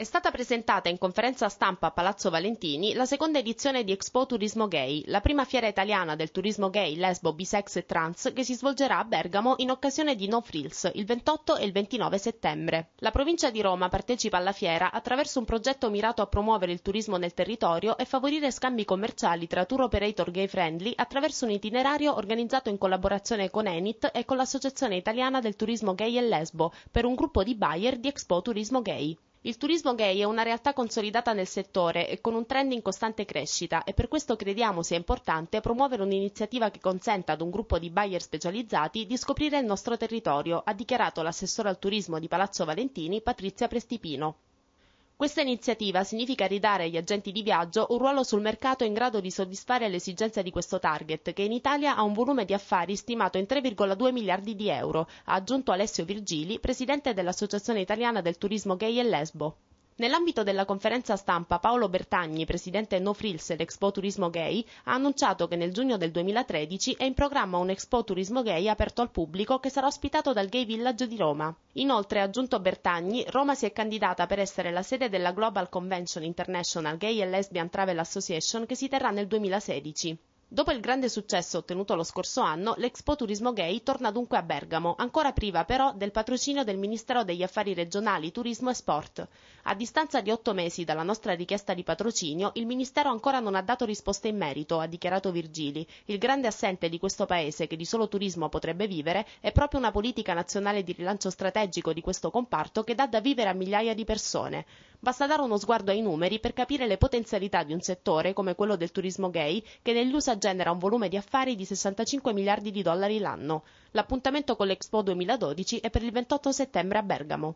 È stata presentata in conferenza stampa a Palazzo Valentini la seconda edizione di Expo Turismo Gay, la prima fiera italiana del turismo gay, lesbo, bisex e trans che si svolgerà a Bergamo in occasione di No Frills il 28 e il 29 settembre. La provincia di Roma partecipa alla fiera attraverso un progetto mirato a promuovere il turismo nel territorio e favorire scambi commerciali tra tour operator gay friendly attraverso un itinerario organizzato in collaborazione con Enit e con l'Associazione Italiana del Turismo Gay e Lesbo per un gruppo di buyer di Expo Turismo Gay. Il turismo gay è una realtà consolidata nel settore e con un trend in costante crescita e per questo crediamo sia importante promuovere un'iniziativa che consenta ad un gruppo di buyer specializzati di scoprire il nostro territorio, ha dichiarato l'assessore al turismo di Palazzo Valentini Patrizia Prestipino. Questa iniziativa significa ridare agli agenti di viaggio un ruolo sul mercato in grado di soddisfare le esigenze di questo target, che in Italia ha un volume di affari stimato in 3,2 miliardi di euro, ha aggiunto Alessio Virgili, presidente dell'Associazione Italiana del Turismo Gay e Lesbo. Nell'ambito della conferenza stampa Paolo Bertagni, presidente No Frills ed Expo Turismo Gay, ha annunciato che nel giugno del 2013 è in programma un Expo Turismo Gay aperto al pubblico che sarà ospitato dal Gay Village di Roma. Inoltre, ha aggiunto Bertagni, Roma si è candidata per essere la sede della Global Convention International Gay and Lesbian Travel Association che si terrà nel 2016. Dopo il grande successo ottenuto lo scorso anno, l'Expo Turismo Gay torna dunque a Bergamo, ancora priva però del patrocinio del Ministero degli Affari Regionali, Turismo e Sport. A distanza di otto mesi dalla nostra richiesta di patrocinio, il Ministero ancora non ha dato risposte in merito, ha dichiarato Virgili. Il grande assente di questo Paese, che di solo turismo potrebbe vivere, è proprio una politica nazionale di rilancio strategico di questo comparto che dà da vivere a migliaia di persone. Basta dare uno sguardo ai numeri per capire le potenzialità di un settore come quello del turismo gay che negli USA genera un volume di affari di 65 miliardi di dollari l'anno. L'appuntamento con l'Expo 2012 è per il 28 settembre a Bergamo.